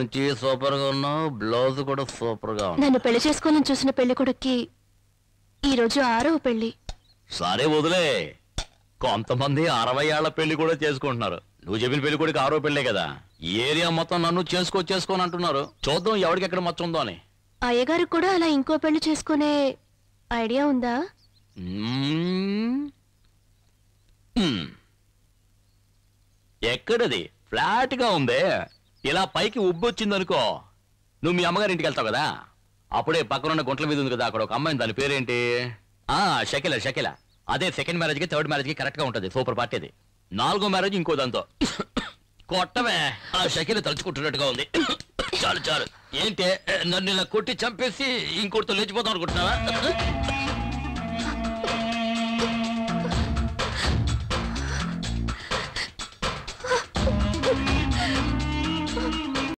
నుంచి సూపర్ గా ఉన్నావు బ్లౌజ్ కూడా సూపర్ గా ఉంది నన్ను పెళ్లి చేసుకోవాలని చూసిన పెళ్లి కొడుక్కి ఈ రోజు ఆరవ పెళ్లి సరే వదిలే కొంతమంది అరవై ఏళ్ల పెళ్లి కూడా చేసుకుంటున్నారు నువ్వు చెప్పిన పెళ్లి కొడుకు ఆరో పెళ్లి కదా ఈ ఏరియా మొత్తం నన్ను చేసుకో చేసుకోని అంటున్నారు చూద్దాం ఎవరికి ఎక్కడ మొత్తం ఉందో అని అయ్యగారికి కూడా అలా ఇంకో పెళ్లి చేసుకునే ఐడియా ఉందా ఎక్కడది ఫ్లాట్ గా ఉందే ఇలా పైకి ఉబ్బొచ్చిందనుకో నువ్వు మీ అమ్మగారి ఇంటికి వెళ్తావు కదా అప్పుడే పక్కనున్న గుంటల మీద ఉంది కదా అక్కడ ఒక అమ్మాయి దాని పేరేంటి ఆ షకిల షకిల అదే సెకండ్ మ్యారేజ్కి థర్డ్ మ్యారేజ్కి కరెక్ట్గా ఉంటుంది సూపర్ పార్టీ అది నాలుగో మ్యారేజ్ ఇంకో దాంతో కొట్టమే ఆ షకిల తలుచుకుంటున్నట్టుగా ఉంది చాలు చాలు ఏంటి నన్ను ఇలా కొట్టి చంపేసి ఇంకోటితో లేచిపోతాం అనుకుంటున్నావా